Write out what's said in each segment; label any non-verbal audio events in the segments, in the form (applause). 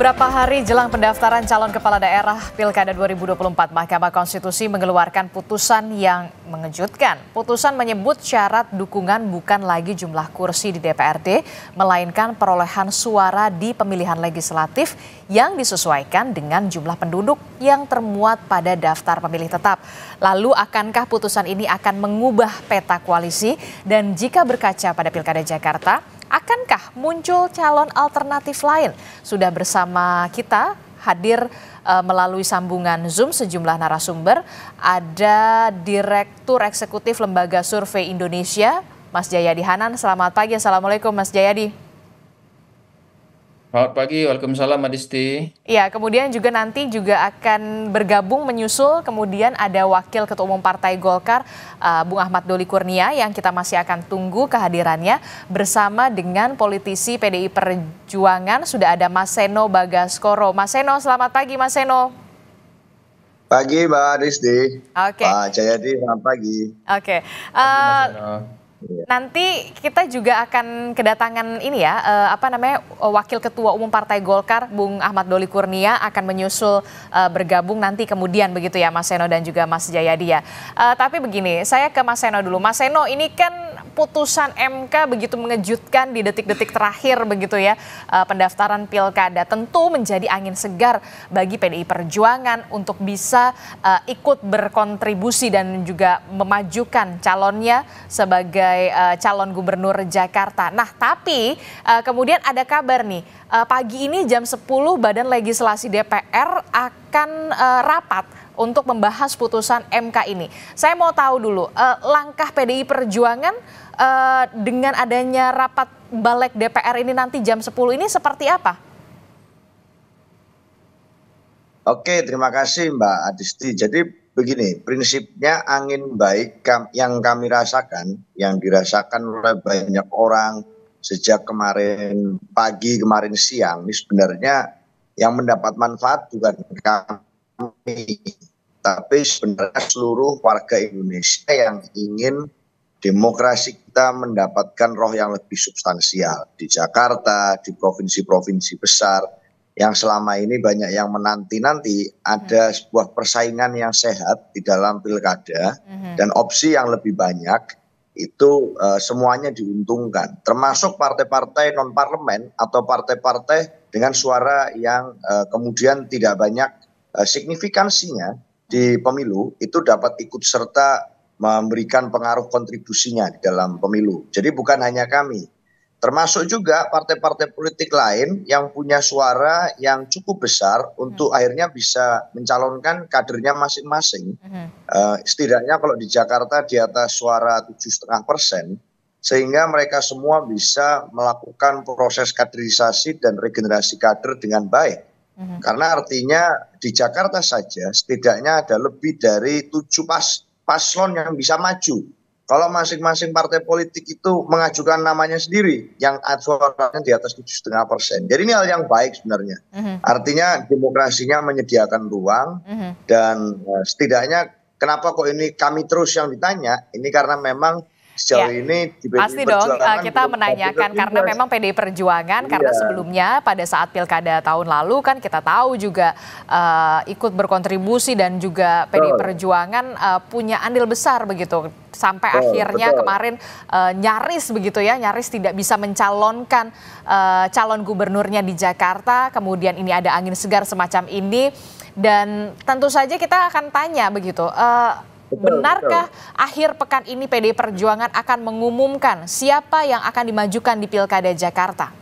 Beberapa hari jelang pendaftaran calon kepala daerah Pilkada 2024, Mahkamah Konstitusi mengeluarkan putusan yang mengejutkan. Putusan menyebut syarat dukungan bukan lagi jumlah kursi di DPRD, melainkan perolehan suara di pemilihan legislatif yang disesuaikan dengan jumlah penduduk yang termuat pada daftar pemilih tetap. Lalu akankah putusan ini akan mengubah peta koalisi dan jika berkaca pada Pilkada Jakarta, Akankah muncul calon alternatif lain? Sudah bersama kita hadir uh, melalui sambungan Zoom sejumlah narasumber. Ada Direktur Eksekutif Lembaga Survei Indonesia, Mas Jayadi Hanan. Selamat pagi. Assalamualaikum Mas Jayadi. Selamat pagi, Waalaikumsalam Adisti. Ya, kemudian juga nanti juga akan bergabung menyusul kemudian ada Wakil Ketua Umum Partai Golkar uh, Bung Ahmad Doli Kurnia yang kita masih akan tunggu kehadirannya bersama dengan politisi PDI Perjuangan sudah ada Mas Seno Bagaskoro. Mas Seno, selamat pagi Mas Seno. Pagi Mbak Adisti. Oke. Okay. Pak Jayadi, selamat pagi. Oke. Okay. Uh, Iya. Nanti kita juga akan kedatangan ini ya, uh, apa namanya eh, Wakil Ketua Umum Partai Golkar, Bung Ahmad Doli Kurnia akan menyusul uh, bergabung nanti kemudian begitu ya, Mas Seno dan juga Mas Jayadi ya. Uh, tapi begini, saya ke Mas Seno dulu. Mas Seno ini kan putusan MK begitu mengejutkan di detik-detik terakhir begitu ya uh, pendaftaran pilkada tentu menjadi angin segar bagi PDI Perjuangan untuk bisa uh, ikut berkontribusi dan juga memajukan calonnya sebagai sebagai uh, calon gubernur Jakarta. Nah, tapi uh, kemudian ada kabar nih, uh, pagi ini jam 10 Badan Legislasi DPR akan uh, rapat untuk membahas putusan MK ini. Saya mau tahu dulu uh, langkah PDI Perjuangan uh, dengan adanya rapat balik DPR ini nanti jam 10 ini seperti apa? Oke, terima kasih Mbak Adisti. Jadi begini, prinsipnya angin baik yang kami rasakan, yang dirasakan oleh banyak orang sejak kemarin pagi, kemarin siang, ini sebenarnya yang mendapat manfaat bukan kami, tapi sebenarnya seluruh warga Indonesia yang ingin demokrasi kita mendapatkan roh yang lebih substansial di Jakarta, di provinsi-provinsi besar, yang selama ini banyak yang menanti-nanti ada hmm. sebuah persaingan yang sehat di dalam pilkada hmm. dan opsi yang lebih banyak itu uh, semuanya diuntungkan termasuk partai-partai non parlemen atau partai-partai dengan suara yang uh, kemudian tidak banyak uh, signifikansinya di hmm. pemilu itu dapat ikut serta memberikan pengaruh kontribusinya di dalam pemilu. Jadi bukan hanya kami, Termasuk juga partai-partai politik lain yang punya suara yang cukup besar untuk hmm. akhirnya bisa mencalonkan kadernya masing-masing. Hmm. Uh, setidaknya kalau di Jakarta di atas suara tujuh setengah persen, sehingga mereka semua bisa melakukan proses kaderisasi dan regenerasi kader dengan baik. Hmm. Karena artinya di Jakarta saja setidaknya ada lebih dari tujuh pas paslon yang bisa maju kalau masing-masing partai politik itu mengajukan namanya sendiri yang suaranya di atas tujuh setengah persen. Jadi ini hal yang baik sebenarnya. Uh mhm. -huh. Artinya demokrasinya menyediakan ruang uh mhm. -huh. dan eh, setidaknya kenapa kok ini kami terus yang ditanya? Ini karena memang sejauh ya. ini di PDI Pasti dong eh, kita menanyakan karena memang PDI Perjuangan iya. karena sebelumnya pada saat pilkada tahun lalu kan kita tahu juga uh, ikut berkontribusi dan juga PDI Perjuangan uh, punya andil besar begitu sampai oh, akhirnya betul. kemarin uh, nyaris begitu ya nyaris tidak bisa mencalonkan uh, calon gubernurnya di Jakarta kemudian ini ada angin segar semacam ini dan tentu saja kita akan tanya begitu uh, Benarkah akhir pekan ini PD Perjuangan akan mengumumkan siapa yang akan dimajukan di Pilkada Jakarta?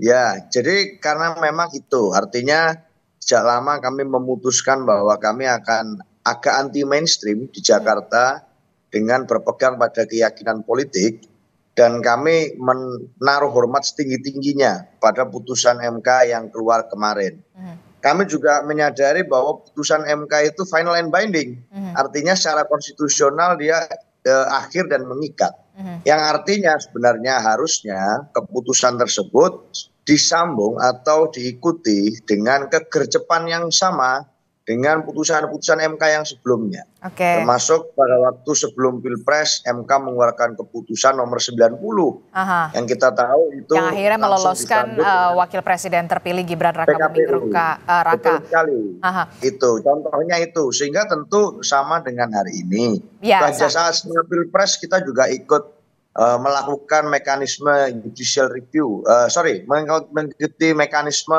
Ya, jadi karena memang itu artinya sejak lama kami memutuskan bahwa kami akan agak anti mainstream di hmm. Jakarta dengan berpegang pada keyakinan politik dan kami menaruh hormat setinggi-tingginya pada putusan MK yang keluar kemarin. Hmm kami juga menyadari bahwa putusan MK itu final and binding. Mm -hmm. Artinya secara konstitusional dia eh, akhir dan mengikat. Mm -hmm. Yang artinya sebenarnya harusnya keputusan tersebut disambung atau diikuti dengan kegercepan yang sama dengan putusan-putusan MK yang sebelumnya. Okay. Termasuk pada waktu sebelum Pilpres MK mengeluarkan keputusan nomor 90. Aha. Yang kita tahu itu yang akhirnya meloloskan uh, wakil presiden terpilih Gibran Raka Buming Raka. Uh, Raka. Betul sekali. Aha. Itu contohnya itu sehingga tentu sama dengan hari ini. Ya, Pada saat Pilpres kita juga ikut Uh, melakukan mekanisme judicial review, uh, sorry, mengikuti mekanisme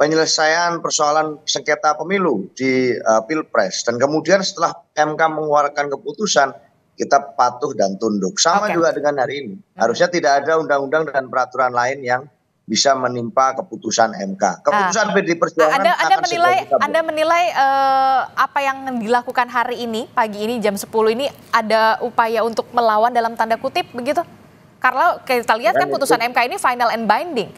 penyelesaian persoalan sengketa pemilu di uh, pilpres dan kemudian setelah MK mengeluarkan keputusan kita patuh dan tunduk sama okay. juga dengan hari ini hmm. harusnya tidak ada undang-undang dan peraturan lain yang bisa menimpa keputusan MK. Keputusan ah. PD Perjuangan Anda, akan Anda menilai Anda menilai uh, apa yang dilakukan hari ini pagi ini jam 10 ini ada upaya untuk melawan dalam tanda kutip begitu? Karena kita lihat kan, keputusan ya, putusan MK ini final and binding.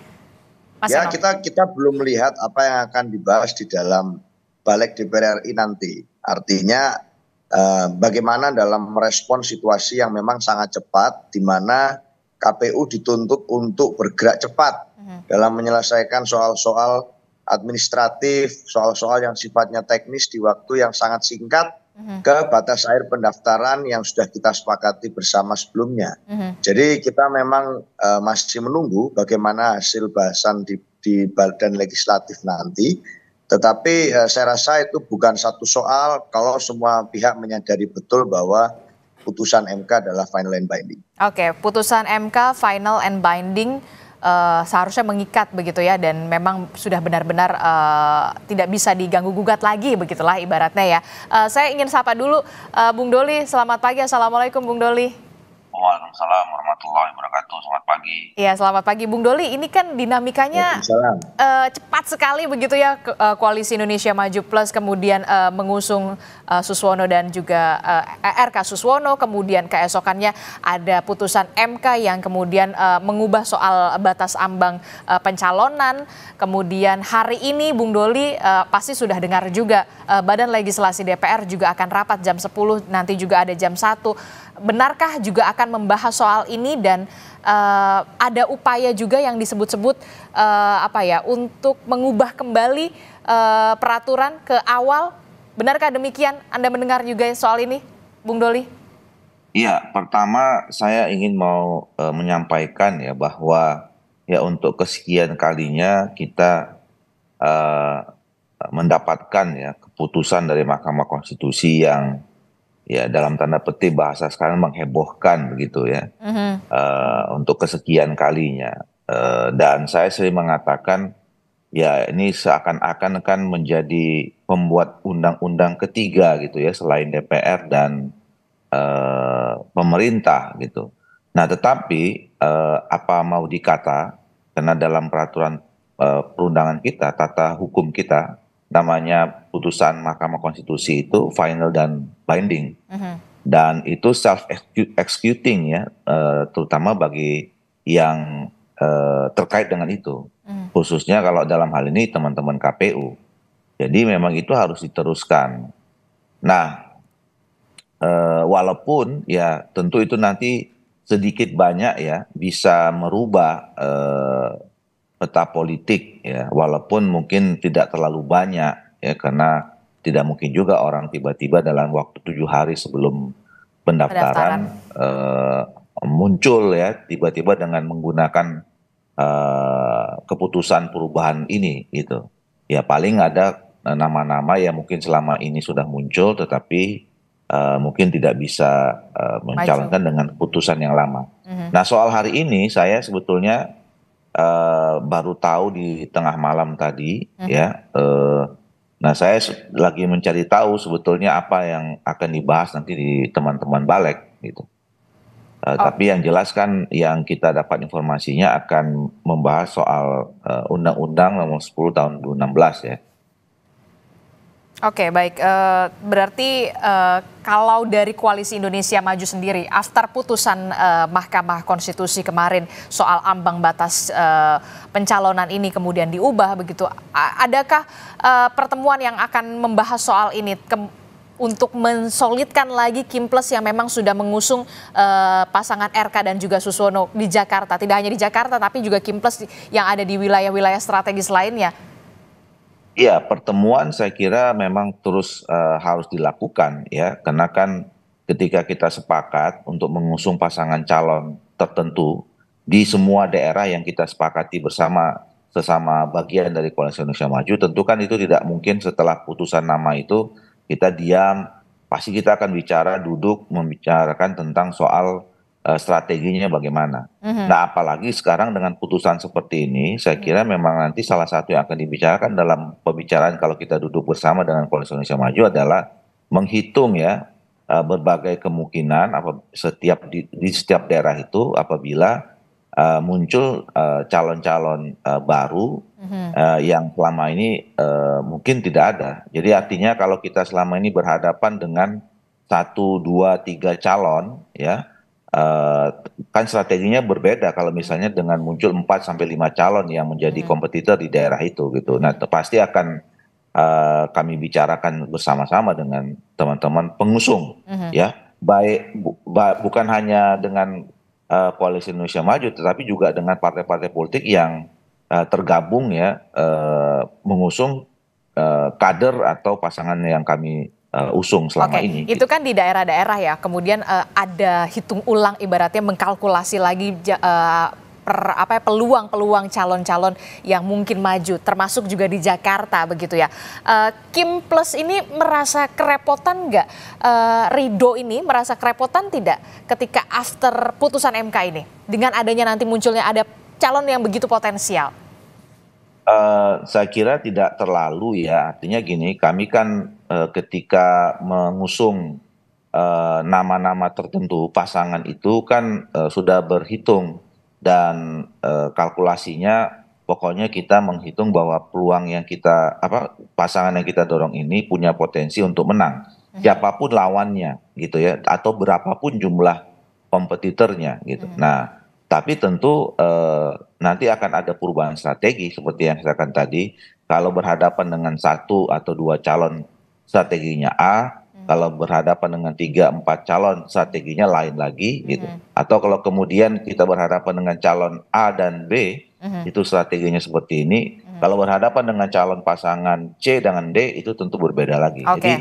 Mas ya Eno. kita kita belum melihat apa yang akan dibahas di dalam balik DPR RI nanti. Artinya eh, bagaimana dalam merespon situasi yang memang sangat cepat, di mana KPU dituntut untuk bergerak cepat mm -hmm. dalam menyelesaikan soal-soal administratif, soal-soal yang sifatnya teknis di waktu yang sangat singkat Mm-hmm. ke batas air pendaftaran yang sudah kita sepakati bersama sebelumnya. Mm-hmm. Jadi kita memang uh, masih menunggu bagaimana hasil bahasan di, di badan legislatif nanti. Tetapi uh, saya rasa itu bukan satu soal kalau semua pihak menyadari betul bahwa putusan MK adalah final and binding. Oke, okay, putusan MK final and binding uh, seharusnya mengikat begitu ya dan memang sudah benar-benar uh, tidak bisa diganggu gugat lagi begitulah ibaratnya ya. Uh, saya ingin sapa dulu uh, Bung Doli. Selamat pagi, assalamualaikum Bung Doli. Waalaikumsalam warahmatullahi wabarakatuh. Selamat pagi. Iya, selamat pagi Bung Doli. Ini kan dinamikanya uh, cepat sekali begitu ya eh, koalisi Indonesia Maju Plus kemudian uh, mengusung uh, Suswono dan juga uh, e RK Suswono, kemudian keesokannya ada putusan MK yang kemudian uh, mengubah soal batas ambang uh, pencalonan. Kemudian hari ini Bung Doli uh, pasti sudah dengar juga uh, Badan Legislasi DPR juga akan rapat jam 10, nanti juga ada jam 1. Benarkah juga akan membahas soal ini dan uh, ada upaya juga yang disebut-sebut uh, apa ya untuk mengubah kembali uh, peraturan ke awal. Benarkah demikian? Anda mendengar juga soal ini, Bung Doli? Iya, pertama saya ingin mau uh, menyampaikan ya bahwa ya untuk kesekian kalinya kita uh, mendapatkan ya keputusan dari Mahkamah Konstitusi yang ya dalam tanda petik bahasa sekarang menghebohkan begitu ya uh -huh. uh, untuk kesekian kalinya uh, dan saya sering mengatakan ya ini seakan-akan kan menjadi pembuat undang-undang ketiga gitu ya selain DPR dan uh, pemerintah gitu. Nah tetapi uh, apa mau dikata karena dalam peraturan uh, perundangan kita tata hukum kita namanya putusan Mahkamah Konstitusi itu final dan binding. Mm -hmm. Dan itu self executing ya, eh, terutama bagi yang eh, terkait dengan itu. Mm. Khususnya kalau dalam hal ini teman-teman KPU. Jadi memang itu harus diteruskan. Nah, eh, walaupun ya tentu itu nanti sedikit banyak ya bisa merubah peta politik ya, walaupun mungkin tidak terlalu banyak ya karena tidak mungkin juga orang tiba-tiba dalam waktu tujuh hari sebelum pendaftaran, pendaftaran. Uh, muncul ya tiba-tiba dengan menggunakan uh, keputusan perubahan ini gitu ya paling ada eh, nama-nama yang mungkin selama ini sudah muncul tetapi uh, mungkin tidak bisa uh, mencalonkan Maju. dengan keputusan yang lama. Mm-hmm. Nah soal hari ini saya sebetulnya uh, baru tahu di tengah malam tadi mm-hmm. ya. Uh, Nah, saya lagi mencari tahu sebetulnya apa yang akan dibahas nanti di teman-teman Balek gitu. Uh, oh. Tapi yang jelas kan yang kita dapat informasinya akan membahas soal eh, undang-undang uh, Undang -Undang nomor 10 tahun 2016 ya Oke, okay, baik. Eh, berarti eh, kalau dari koalisi Indonesia Maju sendiri, after putusan eh, Mahkamah Konstitusi kemarin soal ambang batas pencalonan ini kemudian diubah begitu, adakah pertemuan yang akan membahas soal ini? untuk mensolidkan lagi Kim Plus yang memang sudah mengusung pasangan RK dan juga Susono di Jakarta. Tidak hanya di Jakarta, tapi juga Kim Plus yang ada di wilayah-wilayah strategis lainnya. Ya, pertemuan saya kira memang terus uh, harus dilakukan ya, karena kan ketika kita sepakat untuk mengusung pasangan calon tertentu di semua daerah yang kita sepakati bersama sesama bagian dari koalisi Indonesia Maju, tentu kan itu tidak mungkin setelah putusan nama itu kita diam, pasti kita akan bicara duduk membicarakan tentang soal Eh, strateginya bagaimana. mm Nah, apalagi sekarang dengan putusan seperti ini, saya mhm. kira memang nanti salah satu yang akan dibicarakan dalam pembicaraan kalau kita duduk bersama dengan Koalisi Indonesia Maju adalah menghitung ya eh, berbagai kemungkinan apa setiap di, di setiap daerah itu apabila uh, muncul calon-calon uh, baru uh, yang selama ini uh, mungkin tidak ada. Jadi artinya kalau kita selama ini berhadapan dengan satu, dua, tiga calon, ya Eh, kan strateginya berbeda kalau misalnya dengan muncul 4 sampai 5 calon yang menjadi hmm. kompetitor di daerah itu gitu. Nah, pasti akan uh, kami bicarakan bersama-sama dengan teman-teman pengusung hmm. ya. Baik bu, ba, bukan hanya dengan uh, koalisi Indonesia Maju tetapi juga dengan partai-partai politik yang uh, tergabung ya uh, mengusung uh, kader atau pasangan yang kami uh, usung selama okay. ini. Itu gitu. kan di daerah-daerah ya. Kemudian uh, ada hitung ulang ibaratnya mengkalkulasi lagi uh, per, apa ya, peluang-peluang calon-calon yang mungkin maju, termasuk juga di Jakarta begitu ya. Uh, Kim Plus ini merasa kerepotan nggak? Uh, Rido ini merasa kerepotan tidak ketika after putusan MK ini dengan adanya nanti munculnya ada calon yang begitu potensial? Uh, saya kira tidak terlalu ya. Artinya gini, kami kan uh, ketika mengusung eh, nama-nama uh, tertentu pasangan itu kan uh, sudah berhitung dan uh, kalkulasinya pokoknya kita menghitung bahwa peluang yang kita apa pasangan yang kita dorong ini punya potensi untuk menang mhm. siapapun lawannya gitu ya atau berapapun jumlah kompetitornya gitu. Hmm. Nah tapi tentu eh, nanti akan ada perubahan strategi seperti yang saya katakan tadi. Kalau berhadapan dengan satu atau dua calon strateginya A, hmm. kalau berhadapan dengan tiga empat calon strateginya lain lagi gitu. hmm. gitu. Atau kalau kemudian kita berhadapan dengan calon A dan B, hmm. itu strateginya seperti ini. Hmm. Kalau berhadapan dengan calon pasangan C dengan D itu tentu berbeda lagi. Okay. Jadi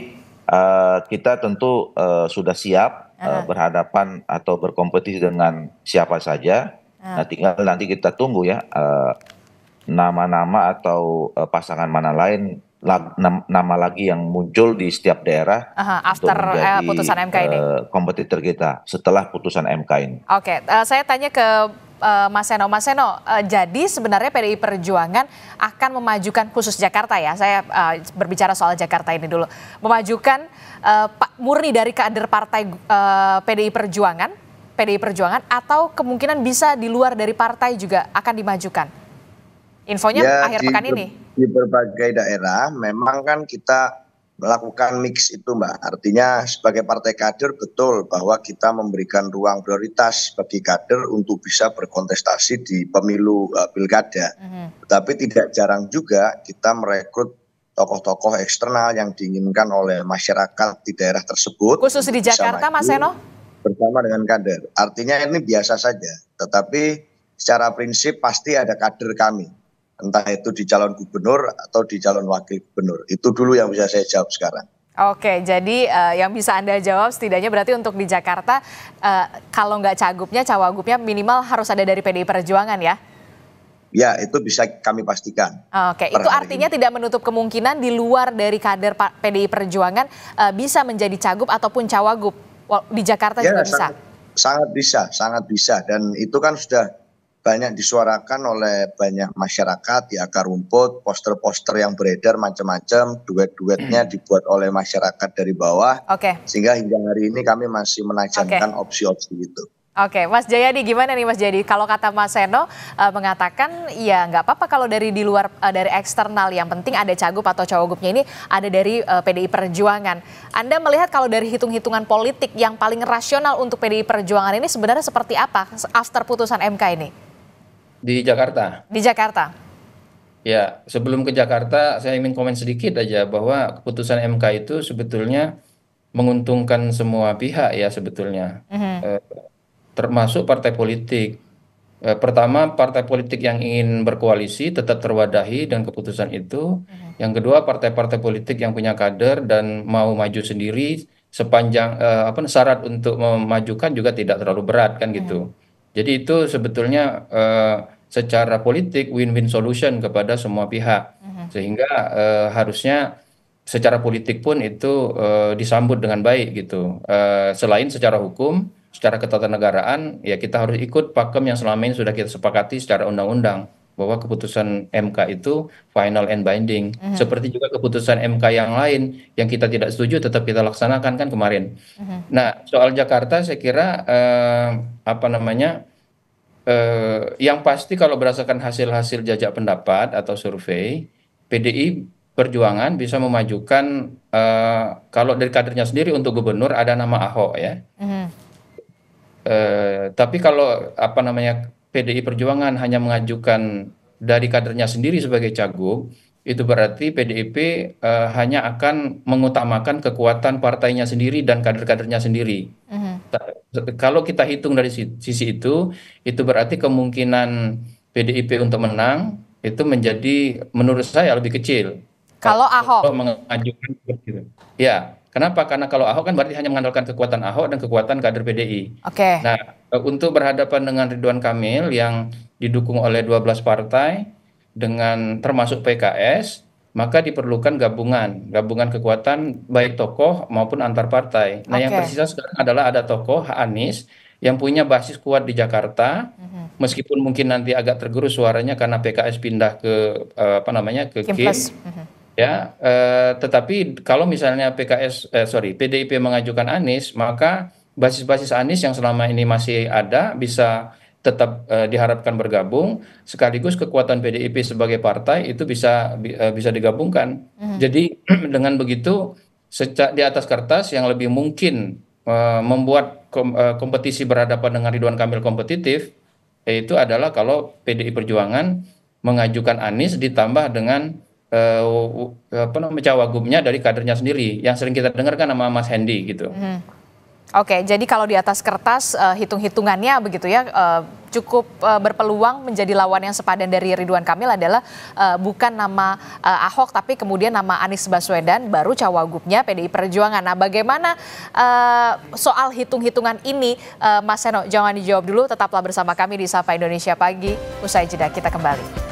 eh, kita tentu eh, sudah siap uh, berhadapan atau berkompetisi dengan siapa saja. Uh. Nah, tinggal nanti kita tunggu ya eh, nama-nama uh, atau uh, pasangan mana lain lag, nama lagi yang muncul di setiap daerah uh-huh, after untuk eh, menjadi, uh, putusan MK ini uh, kompetitor kita setelah putusan MK ini. Oke, okay, uh, eh, saya tanya ke uh, Mas Seno. Mas Seno, uh, jadi sebenarnya PDI Perjuangan akan memajukan khusus Jakarta ya. Saya uh, berbicara soal Jakarta ini dulu. Memajukan uh, Pak murni dari kader partai uh, PDI Perjuangan, PDI Perjuangan atau kemungkinan bisa di luar dari partai juga akan dimajukan. Infonya ya, akhir pekan ini? Di berbagai daerah memang kan kita melakukan mix itu Mbak. Artinya sebagai partai kader betul bahwa kita memberikan ruang prioritas bagi kader untuk bisa berkontestasi di pemilu uh, pilkada. Mm -hmm. Tetapi tidak jarang juga kita merekrut tokoh-tokoh eksternal yang diinginkan oleh masyarakat di daerah tersebut. Khusus di Jakarta Mas Seno? Bersama dengan kader. Artinya ini biasa saja. Tetapi secara prinsip pasti ada kader kami entah itu di calon gubernur atau di calon wakil gubernur. Itu dulu yang bisa saya jawab sekarang. Oke, jadi uh, yang bisa Anda jawab setidaknya berarti untuk di Jakarta uh, kalau nggak cagupnya, cawagupnya minimal harus ada dari PDI Perjuangan ya? Ya, itu bisa kami pastikan. Oke, itu artinya ini. tidak menutup kemungkinan di luar dari kader PDI Perjuangan uh, bisa menjadi cagup ataupun cawagup di Jakarta ya, juga sangat, bisa? Sangat bisa, sangat bisa. Dan itu kan sudah banyak disuarakan oleh banyak masyarakat di akar rumput, poster-poster yang beredar macam-macam, duet-duetnya hmm. dibuat oleh masyarakat dari bawah. Oke. Okay. Sehingga hingga hari ini kami masih menajamkan opsi-opsi okay. itu. Oke, okay. Mas Jayadi gimana nih Mas Jayadi? Kalau kata Mas Seno uh, mengatakan ya nggak apa-apa kalau dari di luar uh, dari eksternal yang penting ada cagup atau cawagupnya ini ada dari uh, eh, PDI Perjuangan. Anda melihat kalau dari hitung-hitungan politik yang paling rasional untuk PDI Perjuangan ini sebenarnya seperti apa after putusan MK ini? Di Jakarta. Di Jakarta. Ya, sebelum ke Jakarta saya ingin komen sedikit aja bahwa keputusan MK itu sebetulnya menguntungkan semua pihak ya sebetulnya. Mm -hmm. termasuk partai politik. Eh, pertama, partai politik yang ingin berkoalisi tetap terwadahi dan keputusan itu. Mm -hmm. Yang kedua, partai-partai politik yang punya kader dan mau maju sendiri sepanjang eh, apa syarat untuk memajukan juga tidak terlalu berat kan gitu. Mm -hmm jadi itu sebetulnya uh, secara politik win-win solution kepada semua pihak mm-hmm. sehingga uh, harusnya secara politik pun itu uh, disambut dengan baik gitu uh, selain secara hukum secara ketatanegaraan ya kita harus ikut pakem yang selama ini sudah kita sepakati secara undang-undang bahwa keputusan MK itu final and binding. Uh mm-hmm. -huh. Seperti juga keputusan MK yang lain yang kita tidak setuju tetap kita laksanakan kan kemarin. Uh mm-hmm. -huh. Nah, soal Jakarta saya kira eh, apa namanya eh, yang pasti kalau berdasarkan hasil hasil jajak pendapat atau survei PDI Perjuangan bisa memajukan eh, kalau dari kadernya sendiri untuk gubernur ada nama Ahok ya. Mm. Eh, tapi kalau apa namanya PDI Perjuangan hanya mengajukan dari kadernya sendiri sebagai cagup, itu berarti PDIP uh, eh, hanya akan mengutamakan kekuatan partainya sendiri dan kader-kadernya sendiri. Mm kalau kita hitung dari sisi itu itu berarti kemungkinan pdip untuk menang itu menjadi menurut saya lebih kecil kalau Ahok mengajukan gitu. ya kenapa karena kalau Ahok kan berarti hanya mengandalkan kekuatan Ahok dan kekuatan kader PDI oke okay. nah untuk berhadapan dengan Ridwan Kamil yang didukung oleh 12 partai dengan termasuk PKS maka diperlukan gabungan, gabungan kekuatan baik tokoh maupun antar partai. Nah, okay. yang tersisa sekarang adalah ada tokoh Anies yang punya basis kuat di Jakarta, mm-hmm. meskipun mungkin nanti agak tergerus suaranya karena PKS pindah ke eh, apa namanya ke Kim, Kim mhm. ya. eh, tetapi kalau misalnya PKS, eh, sorry PDIP mengajukan Anies, maka basis-basis Anies yang selama ini masih ada bisa tetap eh, diharapkan bergabung sekaligus kekuatan pdip sebagai partai itu bisa eh, bisa digabungkan hmm. jadi (clears throat) dengan begitu sejak di atas kertas yang lebih mungkin eh, membuat kompetisi berhadapan dengan Ridwan Kamil kompetitif yaitu adalah kalau PDI Perjuangan mengajukan Anies ditambah dengan eh, apa namanya cawagumnya dari kadernya sendiri yang sering kita dengarkan nama Mas Hendy gitu. Hmm. Oke, jadi kalau di atas kertas uh, hitung-hitungannya begitu ya uh, cukup uh, berpeluang menjadi lawan yang sepadan dari Ridwan Kamil adalah uh, bukan nama uh, Ahok tapi kemudian nama Anies Baswedan baru cawagupnya PDI Perjuangan. Nah, bagaimana uh, soal hitung-hitungan ini uh, Mas Seno jangan dijawab dulu tetaplah bersama kami di Sapa Indonesia pagi. Usai jeda kita kembali.